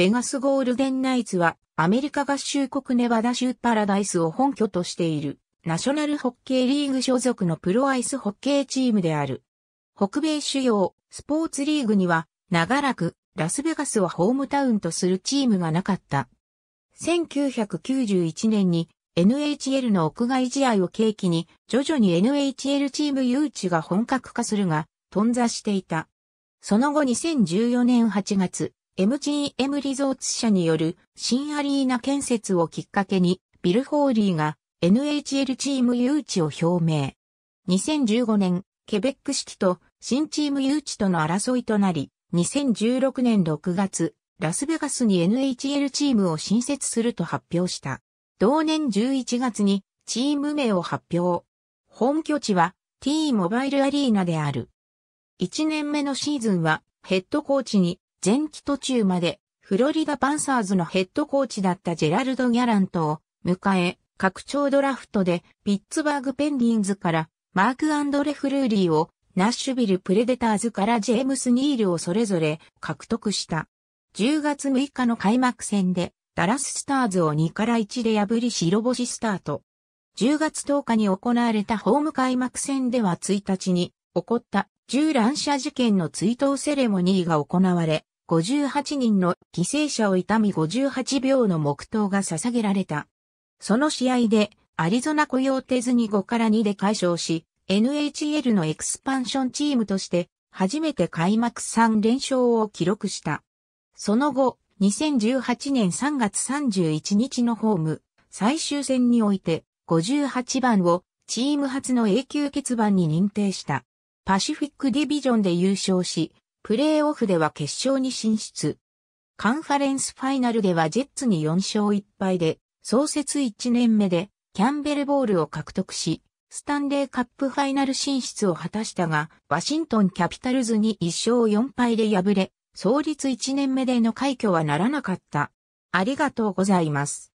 ベガスゴールデンナイツは、アメリカ合衆国ネバダ州パラダイスを本拠としている、ナショナルホッケーリーグ所属のプロアイスホッケーチームである。北米主要、スポーツリーグには、長らく、ラスベガスをホームタウンとするチームがなかった。1991年に NHL の屋外試合を契機に徐々に NHL チーム誘致が本格化するが、頓挫していた。その後2014年8月、MGM リゾーツ社による新アリーナ建設をきっかけに、ビル・ホーリーが NHL チーム誘致を表明。2015年、ケベック式と新チーム誘致との争いとなり、2016年6月、ラスベガスに NHL チームを新設すると発表した。同年11月にチーム名を発表。本拠地は T モバイルアリーナである。1年目のシーズンはヘッドコーチに前期途中までフロリダパンサーズのヘッドコーチだったジェラルド・ギャラントを迎え、拡張ドラフトでピッツバーグ・ペンギンズからマーク・アンドレ・フルーリーをナッシュビル・プレデターズからジェームス・ニールをそれぞれ獲得した。10月6日の開幕戦でダラス・スターズを2から1で破り白星スタート。10月10日に行われたホーム開幕戦では1日に起こった銃乱射事件の追悼セレモニーが行われ、58人の犠牲者を痛み58秒の黙祷が捧げられた。その試合で、アリゾナ雇用手テズに5から2で解消し、NHL のエクスパンションチームとして、初めて開幕3連勝を記録した。その後、2018年3月31日のホーム、最終戦において、58番をチーム初の永久欠番に認定した。パシフィックディビジョンで優勝し、プレーオフでは決勝に進出。カンファレンスファイナルではジェッツに4勝1敗で、創設1年目でキャンベルボールを獲得し、スタンレーカップファイナル進出を果たしたが、ワシントンキャピタルズに1勝4敗で敗れ、創立1年目での快挙はならなかった。ありがとうございます。